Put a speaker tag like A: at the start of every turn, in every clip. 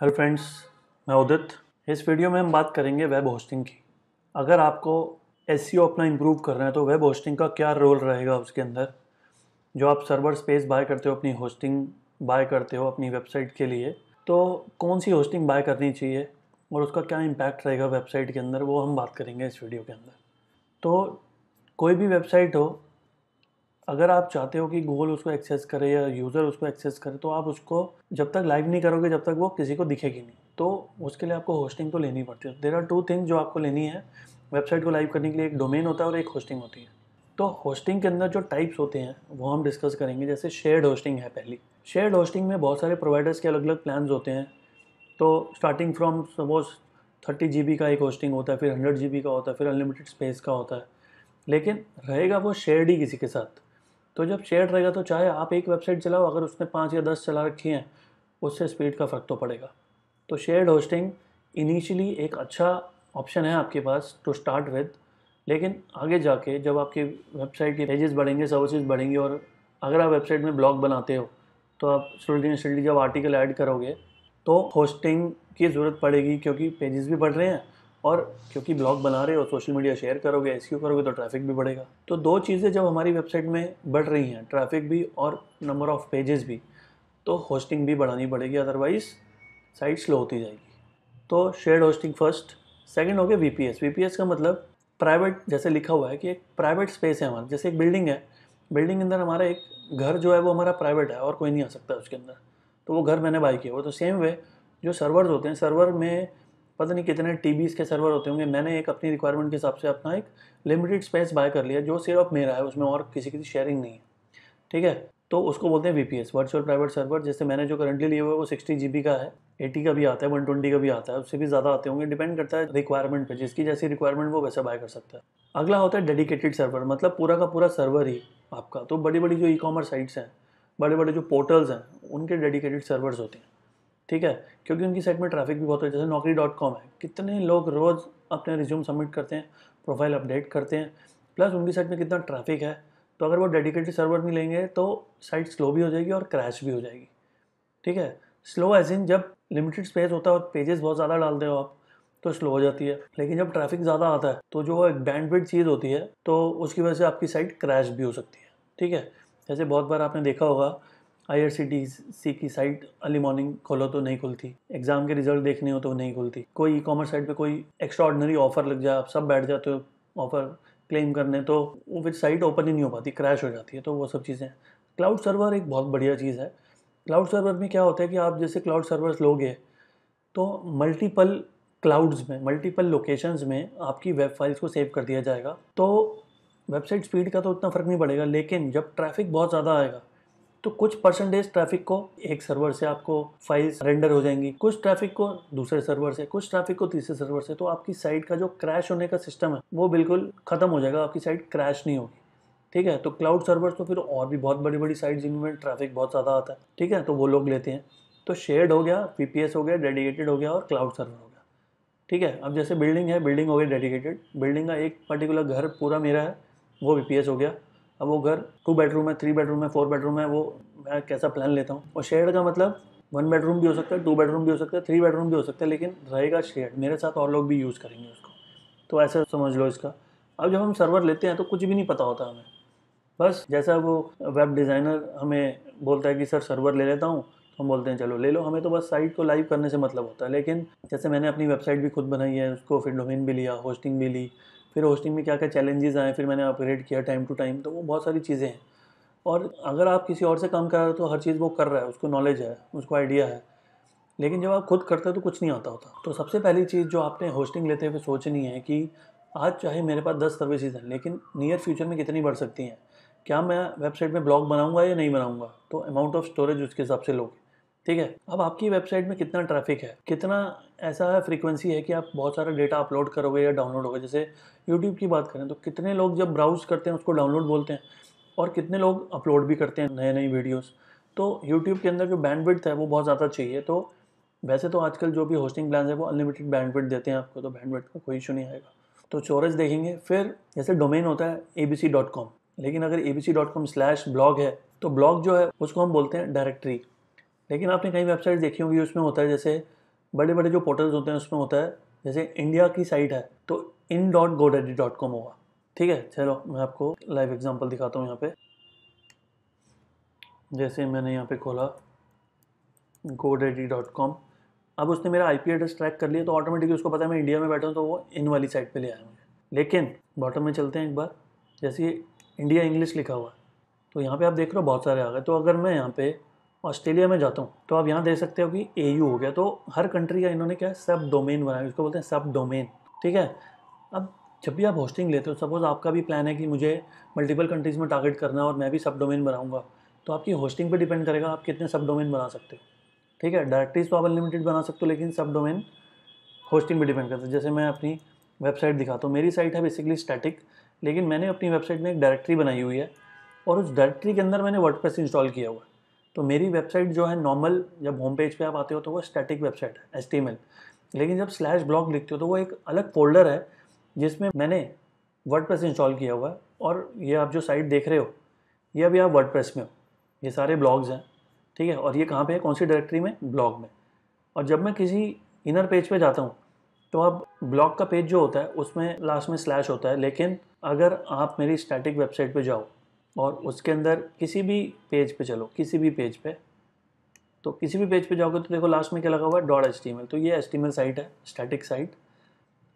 A: Hello friends मैं उदित इस video में हम बात करेंगे वेब होस्टिंग की अगर आपको एस e अपना इम्प्रूव करना है तो वेब होस्टिंग का क्या रोल रहेगा उसके अंदर जो आप सर्वर स्पेस बाय करते हो अपनी होस्टिंग बाय करते हो अपनी वेबसाइट के लिए तो कौन सी होस्टिंग बाय करनी चाहिए और उसका क्या इम्पैक्ट रहेगा वेबसाइट के अंदर वो हम बात करेंगे इस वीडियो के अंदर तो कोई भी वेबसाइट हो अगर आप चाहते हो कि गूगल उसको एक्सेस करे या यूज़र उसको एक्सेस करे तो आप उसको जब तक लाइव नहीं करोगे जब तक वो किसी को दिखेगी नहीं तो उसके लिए आपको होस्टिंग तो लेनी पड़ती है देर आर टू थिंग्स जो आपको लेनी है वेबसाइट को लाइव करने के लिए एक डोमेन होता है और एक होस्टिंग होती है तो होस्टिंग के अंदर जो टाइप्स होते हैं वो हम डिस्कस करेंगे जैसे शेयर्ड होस्टिंग है पहली शेयर्ड होस्टिंग में बहुत सारे प्रोवाइडर्स के अलग अलग प्लान होते हैं तो starting from suppose thirty G का एक होस्टिंग होता है फिर हंड्रेड जी का होता है फिर अनलिमिटेड स्पेस का होता है लेकिन रहेगा वो शेयर्ड ही किसी के साथ तो जब शेयर्ड रहेगा तो चाहे आप एक वेबसाइट चलाओ अगर उसने पाँच या दस चला रखी हैं उससे स्पीड का फ़र्क तो पड़ेगा तो शेयर्ड होस्टिंग इनिशियली एक अच्छा ऑप्शन है आपके पास टू स्टार्ट विद लेकिन आगे जाके जब आपकी वेबसाइट के पेजेस बढ़ेंगे सर्विसेज बढ़ेंगी और अगर आप वेबसाइट में ब्लॉग बनाते हो तो आप सुल्डी स्टडी जब आर्टिकल ऐड करोगे तो होस्टिंग की ज़रूरत पड़ेगी क्योंकि पेजेस भी बढ़ रहे हैं और क्योंकि ब्लॉग बना रहे हो सोशल मीडिया शेयर करोगे एस e करोगे तो ट्रैफिक भी बढ़ेगा तो दो चीज़ें जब हमारी वेबसाइट में बढ़ रही हैं ट्रैफिक भी और नंबर ऑफ़ पेजेस भी तो होस्टिंग भी बढ़ानी पड़ेगी अदरवाइज़ साइट स्लो होती जाएगी तो शेयर होस्टिंग फर्स्ट सेकेंड हो गया वी पी का मतलब प्राइवेट जैसे लिखा हुआ है कि एक प्राइवेट स्पेस है हमारा जैसे एक बिल्डिंग है बिल्डिंग के अंदर हमारा एक घर जो है वो हमारा प्राइवेट है और कोई नहीं आ सकता उसके अंदर तो वो घर मैंने बाई किया हुआ तो सेम वे जो सर्वर्स होते हैं सर्वर में पता नहीं कितने टी के सर्वर होते होंगे मैंने एक अपनी रिक्वायरमेंट के हिसाब से अपना एक लिमिटेड स्पेस बाय कर लिया जो सिर्फ मेरा है उसमें और किसी की शेयरिंग नहीं है ठीक है तो उसको बोलते हैं V P S virtual private server जैसे मैंने जो करंटली लिया हुआ है वो सिक्सटी जी का है एटी का भी आता है वन ट्वेंटी का भी आता है उससे भी ज़्यादा आते होंगे डिपेंड करता है रिक्वायरमेंट पे जिसकी जैसी रिक्वायरमेंट वो वैसा बाय कर सकता है अगला होता है डेडिकेटेड सर्वर मतलब पूरा का पूरा सर्वर ही आपका तो बड़ी बड़ी जो ई कॉमर्स साइट्स हैं बड़े बड़े जो पोर्टल्स हैं उनके डेडिकेटेड सर्वर्स होते हैं ठीक है क्योंकि उनकी साइट में ट्रैफिक भी बहुत है जैसे नौकरी डॉट कॉम है कितने लोग रोज़ अपने रिज्यूम सबमिट करते हैं प्रोफाइल अपडेट करते हैं प्लस उनकी साइट में कितना ट्रैफिक है तो अगर वो डेडिकेटेड सर्वर नहीं लेंगे तो साइट स्लो भी हो जाएगी और क्रैश भी हो जाएगी ठीक है स्लो एज इन जब लिमिटेड स्पेस होता है और पेजेस बहुत ज़्यादा डालते हो आप तो स्लो हो जाती है लेकिन जब ट्रैफिक ज़्यादा आता है तो जो एक बैंडविड चीज़ होती है तो उसकी वजह से आपकी साइट क्रैश भी हो सकती है ठीक है जैसे बहुत बार आपने देखा होगा आई की साइट अर्ली मॉर्निंग खोलो तो नहीं खुलती एग्जाम के रिजल्ट देखने हो तो नहीं खुलती कोई ई कॉमर्स साइट पे कोई एक्स्ट्रा ऑर्डनरी ऑफर लग जाए आप सब बैठ जाते हो ऑफर क्लेम करने तो वो फिर साइट ओपन ही नहीं हो पाती क्रैश हो जाती है तो वो सब चीज़ें क्लाउड सर्वर एक बहुत बढ़िया चीज़ है क्लाउड सर्वर में क्या होता है कि आप जैसे क्लाउड सर्वर्स लोगे तो मल्टीपल क्लाउड्स में मल्टीपल लोकेशंस में आपकी वेब फाइल्स को सेव कर दिया जाएगा तो वेबसाइट स्पीड का तो उतना फ़र्क नहीं पड़ेगा लेकिन जब ट्रैफिक बहुत ज़्यादा आएगा तो कुछ परसेंटेज ट्रैफिक को एक सर्वर से आपको फाइल्स रेंडर हो जाएंगी कुछ ट्रैफिक को दूसरे सर्वर से कुछ ट्रैफिक को तीसरे सर्वर से तो आपकी साइट का जो क्रैश होने का सिस्टम है वो बिल्कुल खत्म हो जाएगा आपकी साइट क्रैश नहीं होगी ठीक है तो क्लाउड सर्वर तो फिर और भी बहुत बड़ी बड़ी साइट जिनमें ट्रैफिक बहुत ज़्यादा आता है ठीक है तो वो लोग लेते हैं तो शेयर्ड हो गया वी हो गया डेडिकेटेड हो गया और क्लाउड सर्वर हो गया ठीक है अब जैसे बिल्डिंग है बिल्डिंग हो गई डेडिकेटेड बिल्डिंग का एक पर्टिकुलर घर पूरा मेरा है वो वी हो गया अब वो घर टू बेडरूम है थ्री बेडरूम है फोर बेडरूम है वो मैं कैसा प्लान लेता हूँ और शेयर का मतलब वन बेडरूम भी हो सकता है टू बेडरूम भी हो सकता है थ्री बेडरूम भी हो सकता है लेकिन रहेगा शेयर मेरे साथ और लोग भी यूज़ करेंगे उसको तो ऐसा समझ लो इसका अब जब हम सर्वर लेते हैं तो कुछ भी नहीं पता होता हमें बस जैसा वो वेब डिज़ाइनर हमें बोलता है कि सर सर्वर ले लेता हूँ तो हम बोलते हैं चलो ले लो हमें तो बस साइट को लाइव करने से मतलब होता है लेकिन जैसे मैंने अपनी वेबसाइट भी खुद बनाई है उसको फिर डोमेन भी लिया होस्टिंग भी ली फिर होस्टिंग में क्या क्या चैलेंजेस आए फिर मैंने अपग्रेड किया टाइम टू टाइम तो वो बहुत सारी चीज़ें हैं और अगर आप किसी और से काम कर रहे हो तो हर चीज़ वो कर रहा है उसको नॉलेज है उसको आइडिया है लेकिन जब आप खुद करते हो तो कुछ नहीं आता होता तो सबसे पहली चीज़ जो आपने होस्टिंग लेते हुए सोचनी है कि आज चाहे मेरे पास दस सर्विसेज हैं लेकिन नियर फ्यूचर में कितनी बढ़ सकती हैं क्या मैं वेबसाइट में ब्लॉग बनाऊंगा या नहीं बनाऊंगा तो अमाउंट ऑफ स्टोरेज उसके हिसाब से लोगे ठीक है अब आपकी वेबसाइट में कितना ट्रैफिक है कितना ऐसा फ्रीक्वेंसी है कि आप बहुत सारा डेटा अपलोड करोगे या डाउनलोड होगा जैसे यूट्यूब की बात करें तो कितने लोग जब ब्राउज़ करते हैं उसको डाउनलोड बोलते हैं और कितने लोग अपलोड भी करते हैं नए नए वीडियोस तो यूट्यूब के अंदर जो बैंडविड्थ है वो बहुत ज़्यादा चाहिए तो वैसे तो आजकल जो भी होस्टिंग प्लान है वो अनलिमिटेड बैंडविड्थ देते हैं आपको तो बैंडविड्थ का कोई इशू नहीं आएगा तो चोरेज देखेंगे फिर जैसे डोमेन होता है A B C dot com लेकिन अगर A B C dot com slash blog है तो ब्लॉग जो है उसको हम बोलते हैं डायरेक्टरी लेकिन आपने कई वेबसाइट देखी होंगी उसमें होता है जैसे बड़े बड़े जो पोर्टल्स होते हैं उसमें होता है जैसे इंडिया की साइट है तो in dot GoDaddy dot com होगा ठीक है चलो मैं आपको लाइव एग्जांपल दिखाता हूँ यहाँ पे जैसे मैंने यहाँ पे खोला गोडेडी डॉट कॉम अब उसने मेरा आईपी एड्रेस ट्रैक कर लिया तो ऑटोमेटिकली उसको पता है मैं इंडिया में बैठा हूँ तो वो इन वाली साइड पे ले आया मुझे लेकिन बॉटम में चलते हैं एक बार जैसे इंडिया इंग्लिश लिखा हुआ है तो यहाँ पे आप देख रहे हो बहुत सारे आ गए तो अगर मैं यहाँ पे ऑस्ट्रेलिया में जाता हूँ तो आप यहाँ देख सकते हो कि ए हो गया तो हर कंट्री का इन्होंने क्या है सब डोमेन बनाया इसको बोलते हैं सब डोमेन ठीक है अब जब भी आप होस्टिंग लेते हो सपोज़ आपका भी प्लान है कि मुझे मल्टीपल कंट्रीज़ में टारगेट करना है और मैं भी सब डोमेन बनाऊँगा तो आपकी होस्टिंग पर डिपेंड करेगा आप कितने सब डोमेन बना सकते हो ठीक है डायरेक्टरीज तो आप अनलिमिटेड बना सकते हो लेकिन सब डोमेन होस्टिंग पर डिपेंड करता है जैसे मैं अपनी वेबसाइट दिखाता हूँ मेरी साइट है बेसिकली स्टैटिक लेकिन मैंने अपनी वेबसाइट में एक डायरेक्टरी बनाई हुई है और उस डायरेक्टरी के अंदर मैंने वर्डप्रेस इंस्टॉल किया हुआ है तो मेरी वेबसाइट जो है नॉर्मल जब होम पेज पे आप आते हो तो वो स्टैटिक वेबसाइट है एस लेकिन जब स्लैश ब्लॉग लिखते हो तो वो एक अलग फोल्डर है जिसमें मैंने वर्ड इंस्टॉल किया हुआ है और ये आप जो साइट देख रहे हो ये अभी आप वर्ड में हो ये सारे ब्लॉग्स हैं ठीक है और ये कहाँ पे है कौन सी डायरेक्टरी में ब्लॉग में और जब मैं किसी इनर पेज पे जाता हूँ तो आप ब्लॉग का पेज जो होता है उसमें लास्ट में स्लैश होता है लेकिन अगर आप मेरी स्टैटिक वेबसाइट पे जाओ और उसके अंदर किसी भी पेज पे चलो किसी भी पेज पे तो किसी भी पेज पे जाओगे तो देखो लास्ट में क्या लगा हुआ है डॉट एच तो ये एस साइट है स्टैटिक साइट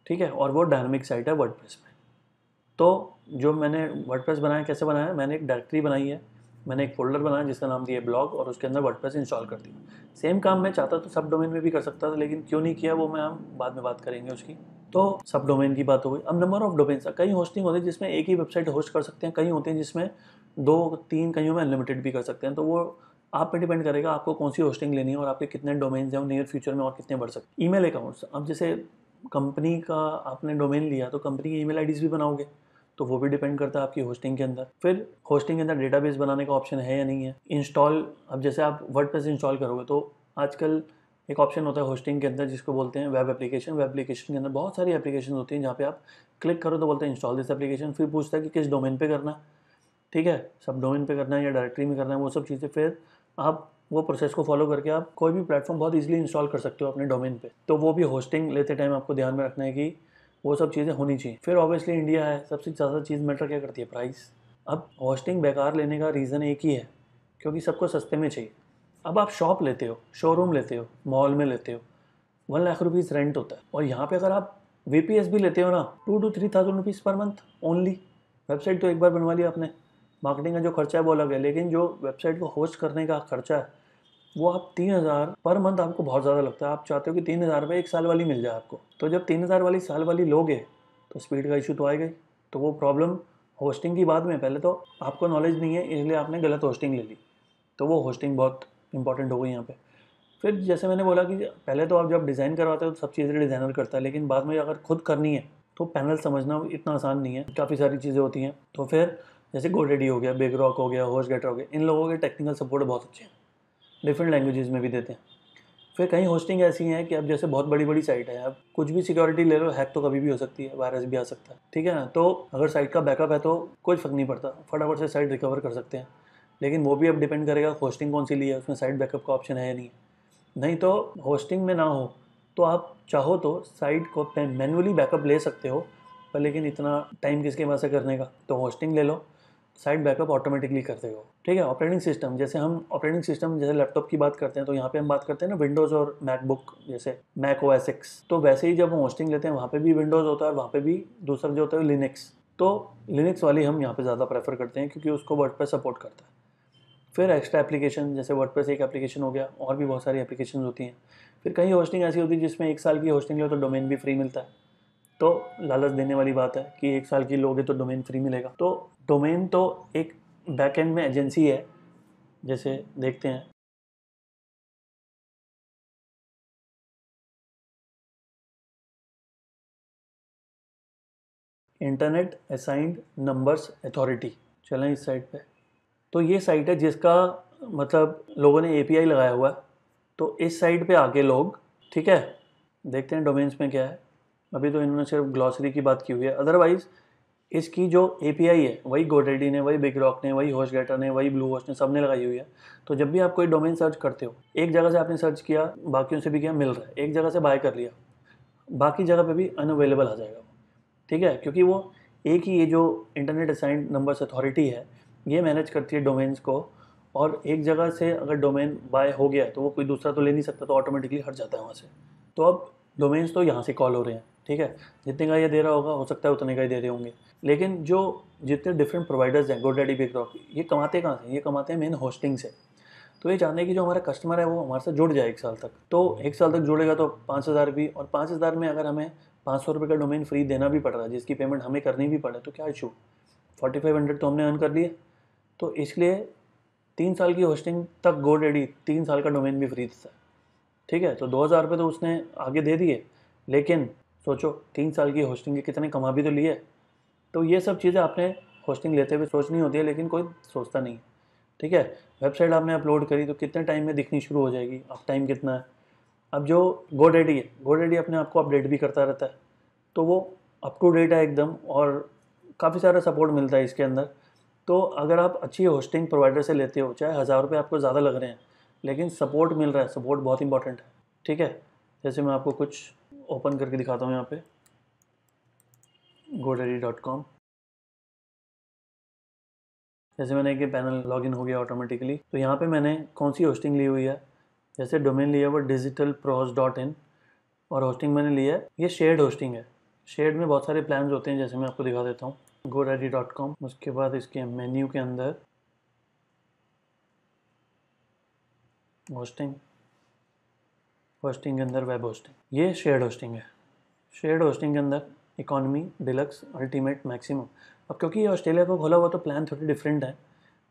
A: ठीक है और वो डायनामिक साइट है प्रेस में तो जो मैंने प्रेस बनाया कैसे बनाया है? मैंने एक डायरेक्टरी बनाई है मैंने एक फोल्डर बनाया जिसका नाम दिया ब्लॉग और उसके अंदर वर्डप्रेस इंस्टॉल कर दिया सेम काम मैं चाहता तो सब डोमेन में भी कर सकता था लेकिन क्यों नहीं किया वो मैं हम बाद में बात करेंगे उसकी तो सब डोमेन की बात हो गई अब नंबर ऑफ डोमेन्स कई होस्टिंग होते हैं जिसमें एक ही वेबसाइट होस्ट कर सकते हैं कई होते हैं जिसमें दो तीन कहीं में अनलिमिटेड भी कर सकते हैं तो वो आप पे डिपेंड करेगा आपको कौन सी होस्टिंग लेनी है और आपके कितने डोमेन्स हैं नियर फ्यूचर में और कितने बढ़ सकते हैं ईमेल अकाउंट्स अब जैसे कंपनी का आपने डोमेन लिया तो कंपनी की ईमेल आईडीज़ भी बनाओगे तो वो भी डिपेंड करता है आपकी होस्टिंग के अंदर फिर होस्टिंग के अंदर डेटाबेस बनाने का ऑप्शन है या नहीं है इंस्टॉल अब जैसे आप वर्ड इंस्टॉल करोगे तो आजकल एक ऑप्शन होता है होस्टिंग के अंदर जिसको बोलते हैं वेब एप्लीकेशन वेब एप्लीकेशन के अंदर बहुत सारी एप्लीकेशन होती हैं जहाँ पे आप क्लिक करो तो बोलते हैं इंस्टॉल दिस एप्लीकेशन फिर पूछता है कि किस डोमेन पे करना है ठीक है सब डोमेन पे करना है या डायरेक्टरी में करना है वो सब चीज़ें फिर आप वो प्रोसेस को फॉलो करके आप कोई भी प्लेटफॉर्म बहुत ईजिली इंस्टॉल कर सकते हो अपने डोमेन पे तो वो भी होस्टिंग लेते टाइम आपको ध्यान में रखना है कि वो सब चीज़ें होनी चाहिए फिर ऑब्वियसली इंडिया है सबसे ज़्यादा चीज़ मैटर क्या करती है प्राइस अब होस्टिंग बेकार लेने का रीज़न एक ही है क्योंकि सबको सस्ते में चाहिए अब आप शॉप लेते हो शोरूम लेते हो मॉल में लेते हो वन लाख रुपीज़ रेंट होता है और यहाँ पे अगर आप वी भी लेते हो ना two to three thousand rupees per month only website तो एक बार बनवा लिया आपने मार्केटिंग का जो खर्चा है वो अलग है लेकिन जो वेबसाइट को होस्ट करने का खर्चा है वो आप तीन हज़ार पर मंथ आपको बहुत ज़्यादा लगता है आप चाहते हो कि तीन हज़ार रुपये एक साल वाली मिल जाए आपको तो जब तीन हज़ार वाली साल वाली लोगे तो स्पीड का इशू तो आएगा ही तो वो प्रॉब्लम होस्टिंग की बाद में पहले तो आपको नॉलेज नहीं है इसलिए आपने गलत होस्टिंग ले ली तो वो होस्टिंग बहुत इंपॉर्टेंट हो गई यहाँ पर फिर जैसे मैंने बोला कि पहले तो आप जब डिज़ाइन करवाते हो तो सब चीज़ें डिज़ाइनर करता है लेकिन बाद में अगर खुद करनी है तो पैनल समझना इतना आसान नहीं है काफ़ी सारी चीज़ें होती हैं तो फिर जैसे गोडेडी हो गया बिग रॉक हो गया होश गेटर हो गया इन लोगों के टेक्निकल सपोर्ट बहुत अच्छे हैं डिफरेंट लैंग्वेजेस में भी देते हैं फिर कहीं होस्टिंग ऐसी हैं कि अब जैसे बहुत बड़ी बड़ी साइट है अब कुछ भी सिक्योरिटी ले लो हैक तो कभी भी हो सकती है वायरस भी आ सकता है ठीक है ना तो अगर साइट का बैकअप है तो कोई फ़र्क नहीं पड़ता फटाफट से साइट रिकवर कर सकते हैं लेकिन वो भी अब डिपेंड करेगा होस्टिंग कौन सी ली है उसमें साइट बैकअप का ऑप्शन है या नहीं नहीं तो होस्टिंग में ना हो तो आप चाहो तो साइट को मैनुअली बैकअप ले सकते हो पर लेकिन इतना टाइम किसके पास है करने का तो होस्टिंग ले लो साइड बैकअप ऑटोमेटिकली करते हो ठीक है ऑपरेटिंग सिस्टम जैसे हम ऑपरेटिंग सिस्टम जैसे लैपटॉप की बात करते हैं तो यहाँ पे हम बात करते हैं ना विंडोज़ और मैकबुक जैसे मैक ओ एस एक्स तो वैसे ही जब हम होस्टिंग लेते हैं वहाँ पे भी विंडोज़ होता है वहाँ पे भी दूसरा जो होता है लिनक्स तो लिनक्स वाली हम यहाँ पे ज़्यादा प्रेफर करते हैं क्योंकि उसको वर्ड सपोर्ट करता है फिर एक्स्ट्रा एप्लीकेशन जैसे वर्ड एक एप्लीकेशन हो गया और भी बहुत सारी एप्लीकेशन होती हैं फिर कहीं होस्टिंग ऐसी होती है जिसमें एक साल की होस्टिंग लो तो डोमेन भी फ्री मिलता है तो लालच देने वाली बात है कि एक साल की लोगे तो डोमेन फ्री मिलेगा तो डोमेन तो एक बैक एंड में एजेंसी है जैसे देखते हैं इंटरनेट असाइंड नंबर्स अथॉरिटी चलें इस साइट पे तो ये साइट है जिसका मतलब लोगों ने एपीआई लगाया हुआ है तो इस साइट पे आके लोग ठीक है देखते हैं डोमेन्स में क्या है अभी तो इन्होंने सिर्फ ग्लॉसरी की बात की हुई है अदरवाइज़ इसकी जो ए है वही गोडेडी ने वही बिग रॉक ने वही होश गेटर ने वही ब्लू होश ने सब ने लगाई हुई है तो जब भी आप कोई डोमेन सर्च करते हो एक जगह से आपने सर्च किया बाकियों से भी क्या मिल रहा है एक जगह से बाय कर लिया बाकी जगह पे भी अनअवेलेबल आ जाएगा ठीक है क्योंकि वो एक ही ये जो इंटरनेट असाइंड नंबर्स अथॉरिटी है ये मैनेज करती है डोमेन्स को और एक जगह से अगर डोमेन बाय हो गया तो वो कोई दूसरा तो ले नहीं सकता तो ऑटोमेटिकली हट जाता है वहाँ से तो अब डोमेन्स तो यहाँ से कॉल हो रहे हैं ठीक है जितने का ये दे रहा होगा हो सकता है उतने का ही दे रहे होंगे लेकिन जो जितने डिफरेंट प्रोवाइडर्स हैं गोडेडी बिग रॉक ये कमाते कहाँ से ये कमाते हैं मेन होस्टिंग से तो ये चाहते हैं कि जो हमारा कस्टमर है वो हमारे साथ जुड़ जाए एक साल तक तो एक साल तक जुड़ेगा तो पाँच हज़ार भी और पाँच हज़ार में अगर हमें पाँच सौ रुपये का डोमेन फ्री देना भी पड़ रहा है जिसकी पेमेंट हमें करनी भी पड़े तो क्या इशू फोर्टी फाइव हंड्रेड तो हमने अर्न कर लिए तो इसलिए तीन साल की होस्टिंग तक गोडेडी तीन साल का डोमेन भी फ्री देता है ठीक है तो दो हज़ार रुपये तो उसने आगे दे दिए लेकिन सोचो तीन साल की होस्टिंग के कितने कमा भी तो लिए तो ये सब चीज़ें आपने होस्टिंग लेते हुए सोचनी होती है लेकिन कोई सोचता नहीं ठीक है वेबसाइट आपने अपलोड करी तो कितने टाइम में दिखनी शुरू हो जाएगी अब टाइम कितना है अब जो गोडेडी है गोडेडी अपने आप को अपडेट भी करता रहता है तो वो अप टू डेट है एकदम और काफ़ी सारा सपोर्ट मिलता है इसके अंदर तो अगर आप अच्छी होस्टिंग प्रोवाइडर से लेते हो चाहे हज़ार रुपये आपको ज़्यादा लग रहे हैं लेकिन सपोर्ट मिल रहा है सपोर्ट बहुत इंपॉर्टेंट है ठीक है जैसे मैं आपको कुछ ओपन करके दिखाता हूँ यहाँ पे गोडेडी डॉट कॉम जैसे मैंने कि पैनल लॉगिन हो गया ऑटोमेटिकली तो यहाँ पे मैंने कौन सी होस्टिंग ली हुई है जैसे डोमेन लिया हुआ डिजिटल प्रोज डॉट इन और होस्टिंग मैंने लिया है ये शेड होस्टिंग है शेड में बहुत सारे प्लान होते हैं जैसे मैं आपको दिखा देता हूँ गोडेडी डॉट कॉम उसके बाद इसके मेन्यू के अंदर होस्टिंग होस्टिंग के अंदर वेब होस्टिंग ये शेयर्ड होस्टिंग है शेयर्ड होस्टिंग के अंदर इकॉनमी डिलक्स अल्टीमेट मैक्सिमम अब क्योंकि ये ऑस्ट्रेलिया का खोला हुआ तो प्लान थोड़ी डिफरेंट है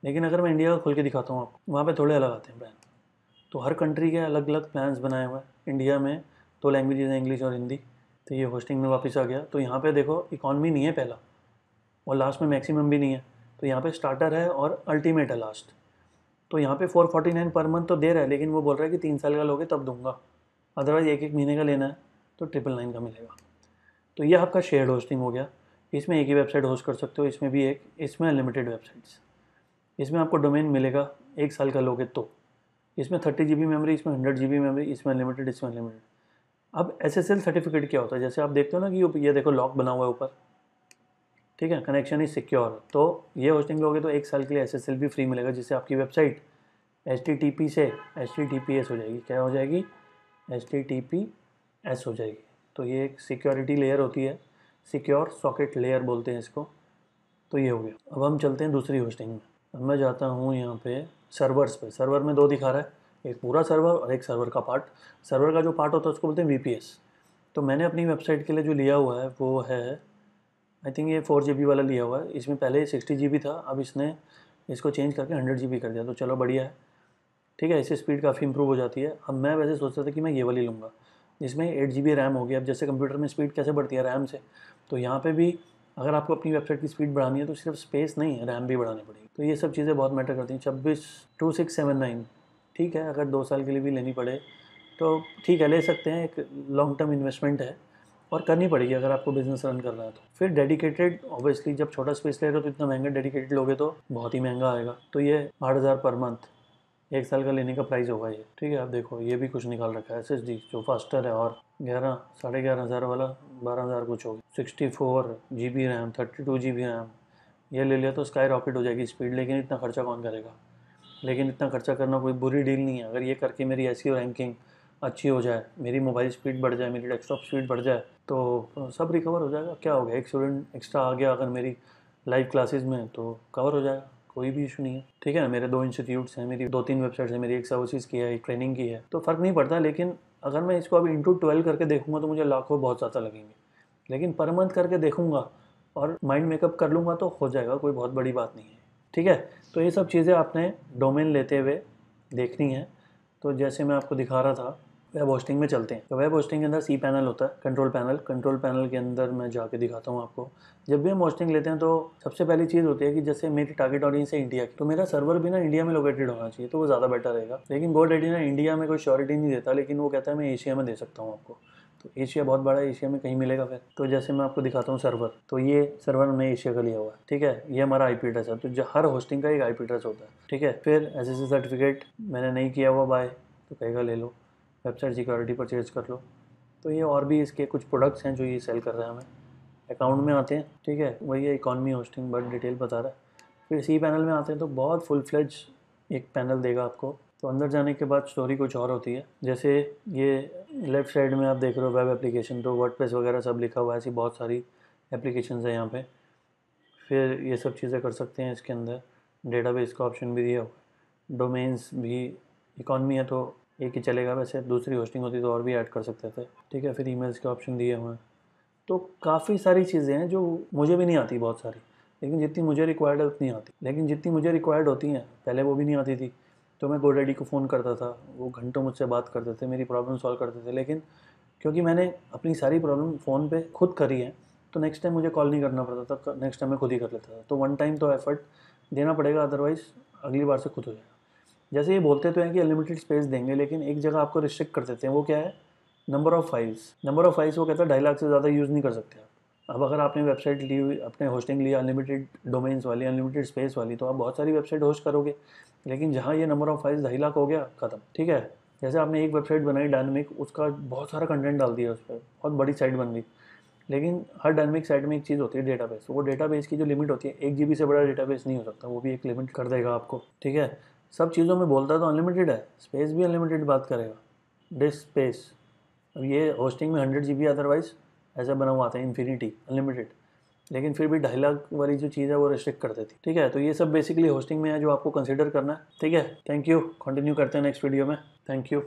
A: लेकिन अगर मैं इंडिया का खोल के दिखाता हूँ आपको वहाँ पर थोड़े अलग आते हैं प्लान तो हर कंट्री के अलग अलग प्लान्स बनाए हुए हैं इंडिया में दो तो लैंग्वेजेस हैं इंग्लिश और हिंदी तो ये होस्टिंग में वापस आ गया तो यहाँ पे देखो इकॉनमी नहीं है पहला और लास्ट में मैक्सिमम भी नहीं है तो यहाँ पे स्टार्टर है और अल्टीमेट है लास्ट तो यहाँ पे four forty nine per month तो दे रहा है लेकिन वो बोल रहा है कि तीन साल का लोगे तब दूंगा अदरवाइज़ एक एक महीने का लेना है तो ट्रिपल नाइन का मिलेगा तो यह आपका शेयर होस्टिंग हो गया इसमें एक ही वेबसाइट होस्ट कर सकते हो इसमें भी एक इसमें अनलिमिटेड वेबसाइट्स इसमें आपको डोमेन मिलेगा एक साल का लोगे तो इसमें थर्टी जी मेमोरी इसमें हंड्रेड जी मेमोरी इसमें अनलिमिटेड इसमें अनलिमिटेड अब एस सर्टिफिकेट क्या होता है जैसे आप देखते हो ना कि ये देखो लॉक बना हुआ है ऊपर ठीक है कनेक्शन इज सिक्योर तो ये होस्टिंग लोगे तो एक साल के लिए एस भी फ्री मिलेगा जिससे आपकी वेबसाइट एच से एच हो जाएगी क्या हो जाएगी H T T P S हो जाएगी तो ये एक सिक्योरिटी लेयर होती है सिक्योर सॉकेट लेयर बोलते हैं इसको तो ये हो गया अब हम चलते हैं दूसरी होस्टिंग में अब मैं जाता हूँ यहाँ पे सर्वर्स पे सर्वर में दो दिखा रहा है एक पूरा सर्वर और एक सर्वर का पार्ट सर्वर का जो पार्ट होता है उसको बोलते हैं वी तो मैंने अपनी वेबसाइट के लिए जो लिया हुआ है वो है आई थिंक ये फोर जी वाला लिया हुआ है इसमें पहले सिक्सटी जी था अब इसने इसको चेंज करके हंड्रेड जी कर दिया तो चलो बढ़िया है ठीक है इससे स्पीड काफ़ी इंप्रूव हो जाती है अब मैं वैसे सोचता था कि मैं ये वाली लूँगा जिसमें एट जी बी रैम होगी अब जैसे कंप्यूटर में स्पीड कैसे बढ़ती है रैम से तो यहाँ पर भी अगर आपको अपनी वेबसाइट की स्पीड बढ़ानी है तो सिर्फ स्पेस नहीं है रैम भी बढ़ानी पड़ेगी तो ये सब चीज़ें बहुत मैटर करती हैं छब्बीस टू सिक्स सेवन नाइन ठीक है अगर दो साल के लिए भी लेनी पड़े तो ठीक है ले सकते हैं एक लॉन्ग टर्म इन्वेस्टमेंट है और करनी पड़ेगी अगर आपको बिजनेस रन करना है तो फिर डेडिकेटेड ऑब्वियसली जब छोटा स्पेस ले रहे हो तो इतना महंगा डेडिकेटेड लोगे तो बहुत ही महंगा आएगा तो ये आठ हज़ार पर मंथ एक साल का लेने का प्राइस होगा ये ठीक है आप देखो ये भी कुछ निकाल रखा है एस जो फास्टर है और ग्यारह साढ़े ग्यारह हज़ार वाला बारह हज़ार कुछ होगा sixty four G B RAM thirty two G B RAM ये ले लिया तो स्काई रॉकेट हो जाएगी स्पीड लेकिन इतना खर्चा कौन करेगा लेकिन इतना खर्चा करना कोई बुरी डील नहीं है अगर ये करके मेरी ऐसी रैंकिंग e अच्छी हो जाए मेरी मोबाइल स्पीड बढ़ जाए मेरी डेस्कटॉप स्पीड बढ़ जाए तो सब रिकवर हो जाएगा क्या हो गया एक स्टूडेंट एक्स्ट्रा आ गया अगर मेरी लाइव क्लासेज में तो कवर हो जाएगा कोई भी इशू नहीं है ठीक है ना मेरे दो इंस्टीट्यूट्स हैं मेरी दो तीन वेबसाइट्स हैं मेरी एक सर्विसेज की है एक ट्रेनिंग की है तो फ़र्क नहीं पड़ता लेकिन अगर मैं इसको अभी इंटू ट्वेल्व करके देखूंगा तो मुझे लाखों बहुत ज़्यादा लगेंगे लेकिन पर मंथ करके देखूंगा और माइंड मेकअप कर लूँगा तो हो जाएगा कोई बहुत बड़ी बात नहीं है ठीक है तो ये सब चीज़ें आपने डोमेन लेते हुए देखनी है तो जैसे मैं आपको दिखा रहा था वेब होस्टिंग में चलते हैं तो वेब होस्टिंग के अंदर सी पैनल होता है कंट्रोल पैनल कंट्रोल पैनल के अंदर मैं जाके दिखाता हूँ आपको जब भी हम होस्टिंग लेते हैं तो सबसे पहली चीज़ होती है कि जैसे मेरी टारगेट ऑडियंस है इंडिया की तो मेरा सर्वर भी ना इंडिया में लोकेटेड होना चाहिए तो वो ज़्यादा बेटर रहेगा लेकिन गोड डेडी ना इंडिया में कोई श्योरिटी नहीं देता लेकिन वो कहता है मैं एशिया में दे सकता हूँ आपको तो एशिया बहुत बड़ा है एशिया में कहीं मिलेगा फिर तो जैसे मैं आपको दिखाता हूँ सर्वर तो ये सर्वर हमने एशिया का लिया हुआ है ठीक है ये हमारा आई पी एड्रेस है तो जो हर होस्टिंग का एक आई पी एड्रेस होता है ठीक है फिर एस सर्टिफिकेट मैंने नहीं किया हुआ बाय तो कहेगा ले लो वेबसाइट सिक्योरिटी परचेज कर लो तो ये और भी इसके कुछ प्रोडक्ट्स हैं जो ये सेल कर रहे हैं हमें अकाउंट में आते हैं ठीक है वही है इकॉनमी होस्टिंग बट डिटेल बता रहा है फिर सी पैनल में आते हैं तो बहुत फुल फ्लेज एक पैनल देगा आपको तो अंदर जाने के बाद स्टोरी कुछ और होती है जैसे ये लेफ़्ट साइड में आप देख रहे हो वेब एप्लीकेशन तो वर्ड वगैरह सब लिखा हुआ है ऐसी बहुत सारी एप्लीकेशन है यहाँ पर फिर ये सब चीज़ें कर सकते हैं इसके अंदर डेटाबेस का ऑप्शन भी दिया हुआ है डोमेन्स भी इकॉनमी है तो एक ही चलेगा वैसे दूसरी होस्टिंग होती तो और भी ऐड कर सकते थे ठीक है फिर ई के ऑप्शन दिए हुए तो काफ़ी सारी चीज़ें हैं जो मुझे भी नहीं आती बहुत सारी लेकिन जितनी मुझे रिक्वायर्ड है उतनी आती लेकिन जितनी मुझे रिक्वायर्ड होती हैं पहले वो भी नहीं आती थी तो मैं गोडेडी को फ़ोन करता था वो घंटों मुझसे बात करते थे मेरी प्रॉब्लम सॉल्व करते थे लेकिन क्योंकि मैंने अपनी सारी प्रॉब्लम फ़ोन पे खुद करी है तो नेक्स्ट टाइम मुझे कॉल नहीं करना पड़ता था नेक्स्ट टाइम मैं खुद ही कर लेता था तो वन टाइम तो एफर्ट देना पड़ेगा अदरवाइज़ अगली बार से खुद हो जाए जैसे ये बोलते तो हैं कि अनलिमिटेड स्पेस देंगे लेकिन एक जगह आपको रिस्ट्रिक्ट कर देते हैं वो क्या है number of files number of files वो कहता है ढाई लाख से ज़्यादा यूज़ नहीं कर सकते आप अब अगर आपने वेबसाइट ली हुई अपने होस्टिंग लिया अनलिमिटेड डोमेन्स वाली अनलिमिटेड स्पेस वाली तो आप बहुत सारी वेबसाइट होस्ट करोगे लेकिन जहाँ ये नंबर ऑफ़ फाइल्स ढाई लाख हो गया ख़त्म ठीक है जैसे आपने एक वेबसाइट बनाई डायनमिक उसका बहुत सारा कंटेंट डाल दिया उस पर बहुत बड़ी साइट बन गई लेकिन हर डायनमिक साइट में एक चीज़ होती है डेटाबेस वो डेटाबेस की जो लिमिट होती है एक जी से बड़ा डेटाबेस नहीं हो सकता वो भी एक लिमिट कर देगा आपको ठीक है सब चीज़ों में बोलता तो अनलिमिटेड है स्पेस भी अनलिमिटेड बात करेगा डिस्क स्पेस अब ये होस्टिंग में हंड्रेड जी बी अदरवाइज ऐसा बना हुआ था इन्फिनिटी अनलिमिटेड लेकिन फिर भी ढाई लाख वाली जो चीज़ है वो रिस्ट्रिक्ट करते थे ठीक है तो ये सब बेसिकली होस्टिंग में है जो आपको कंसिडर करना है ठीक है थैंक यू कंटिन्यू करते हैं नेक्स्ट वीडियो में थैंक यू